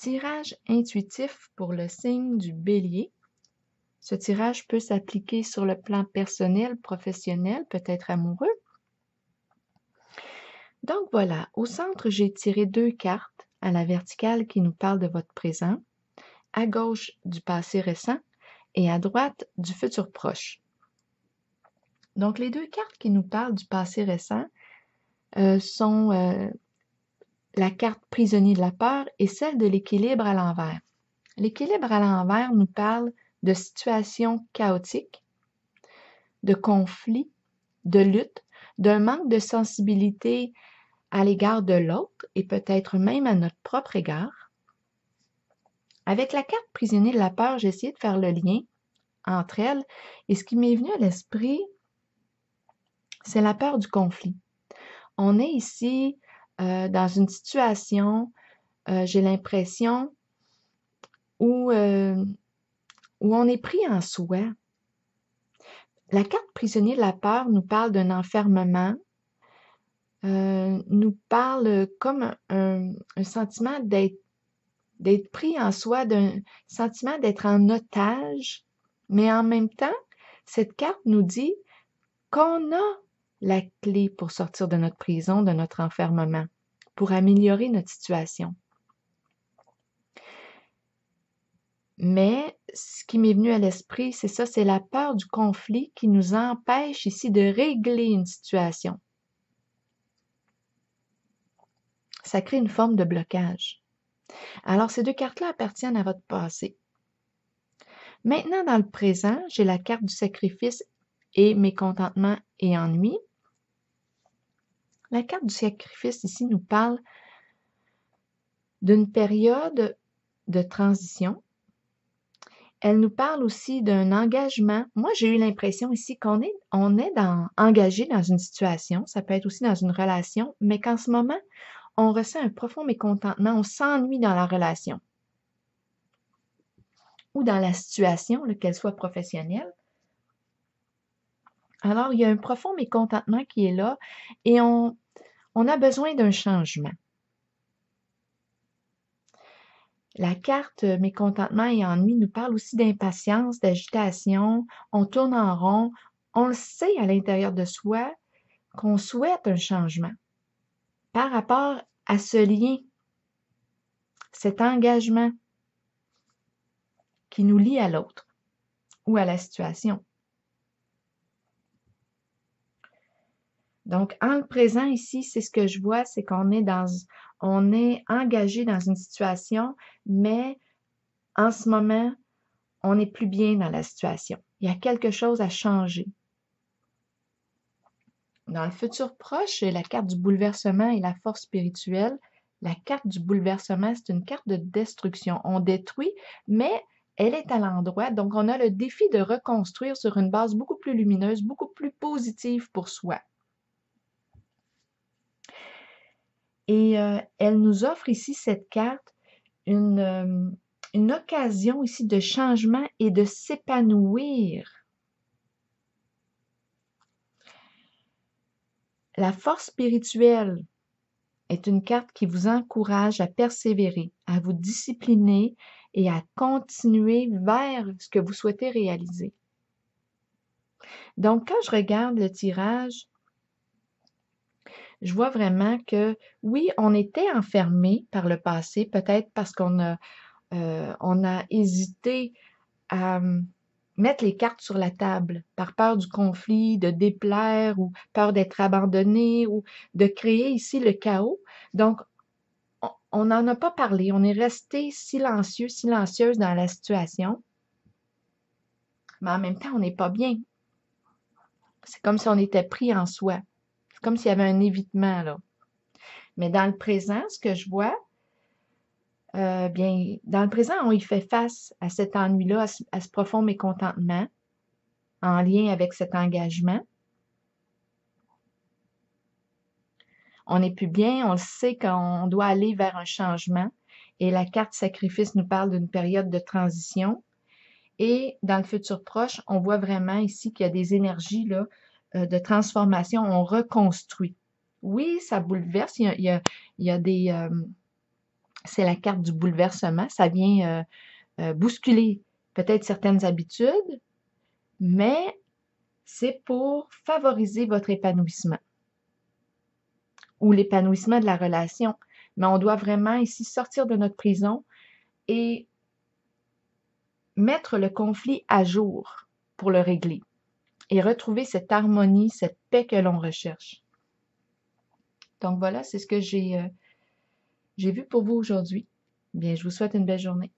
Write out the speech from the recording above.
Tirage intuitif pour le signe du bélier. Ce tirage peut s'appliquer sur le plan personnel, professionnel, peut-être amoureux. Donc voilà, au centre, j'ai tiré deux cartes, à la verticale qui nous parlent de votre présent, à gauche du passé récent et à droite du futur proche. Donc les deux cartes qui nous parlent du passé récent euh, sont euh, la carte prisonnier de la peur est celle de l'équilibre à l'envers. L'équilibre à l'envers nous parle de situations chaotiques, de conflits, de luttes, d'un manque de sensibilité à l'égard de l'autre et peut-être même à notre propre égard. Avec la carte prisonnier de la peur, j'ai essayé de faire le lien entre elles et ce qui m'est venu à l'esprit, c'est la peur du conflit. On est ici euh, dans une situation, euh, j'ai l'impression, où, euh, où on est pris en soi. La carte prisonnier de la peur nous parle d'un enfermement, nous parle comme un, un sentiment d'être pris en soi, d'un sentiment d'être en otage, mais en même temps, cette carte nous dit qu'on a la clé pour sortir de notre prison, de notre enfermement pour améliorer notre situation. Mais ce qui m'est venu à l'esprit, c'est ça, c'est la peur du conflit qui nous empêche ici de régler une situation. Ça crée une forme de blocage. Alors ces deux cartes-là appartiennent à votre passé. Maintenant, dans le présent, j'ai la carte du sacrifice et mécontentement et ennui. La carte du sacrifice ici nous parle d'une période de transition. Elle nous parle aussi d'un engagement. Moi, j'ai eu l'impression ici qu'on est, dans, engagé dans une situation, ça peut être aussi dans une relation, mais qu'en ce moment, on ressent un profond mécontentement, on s'ennuie dans la relation ou dans la situation, qu'elle soit professionnelle alors, il y a un profond mécontentement qui est là et on, on a besoin d'un changement. La carte mécontentement et ennui nous parle aussi d'impatience, d'agitation, on tourne en rond, on le sait à l'intérieur de soi qu'on souhaite un changement par rapport à ce lien, cet engagement qui nous lie à l'autre ou à la situation. Donc, en le présent ici, c'est ce que je vois, c'est qu'on est on est engagé dans une situation, mais en ce moment, on n'est plus bien dans la situation. Il y a quelque chose à changer. Dans le futur proche, la carte du bouleversement et la force spirituelle. La carte du bouleversement, c'est une carte de destruction. On détruit, mais elle est à l'endroit. Donc, on a le défi de reconstruire sur une base beaucoup plus lumineuse, beaucoup plus positive pour soi. Et euh, elle nous offre ici, cette carte, une, euh, une occasion ici de changement et de s'épanouir. La force spirituelle est une carte qui vous encourage à persévérer, à vous discipliner et à continuer vers ce que vous souhaitez réaliser. Donc, quand je regarde le tirage, je vois vraiment que oui, on était enfermé par le passé, peut-être parce qu'on a, euh, on a hésité à hum, mettre les cartes sur la table par peur du conflit, de déplaire ou peur d'être abandonné ou de créer ici le chaos. Donc, on n'en a pas parlé, on est resté silencieux, silencieuse dans la situation. Mais en même temps, on n'est pas bien. C'est comme si on était pris en soi comme s'il y avait un évitement, là. Mais dans le présent, ce que je vois, euh, bien, dans le présent, on y fait face à cet ennui-là, à, ce, profond mécontentement, en lien avec cet engagement. on n'est plus bien, on le sait qu'on doit aller vers un changement. Et la carte sacrifice nous parle d'une période de transition. Et dans le futur proche, on voit vraiment ici qu'il y a des énergies là, euh, de transformation, on reconstruit. Oui, ça bouleverse. Il y a, il y a, des. Euh, c'est la carte du bouleversement. Ça vient euh, bousculer peut-être certaines habitudes, mais c'est pour favoriser votre épanouissement ou l'épanouissement de la relation. Mais on doit vraiment ici sortir de notre prison et mettre le conflit à jour pour le régler et retrouver cette harmonie, cette paix que l'on recherche. Donc voilà, c'est ce que j'ai euh, j'ai vu pour vous aujourd'hui. Bien, je vous souhaite une belle journée.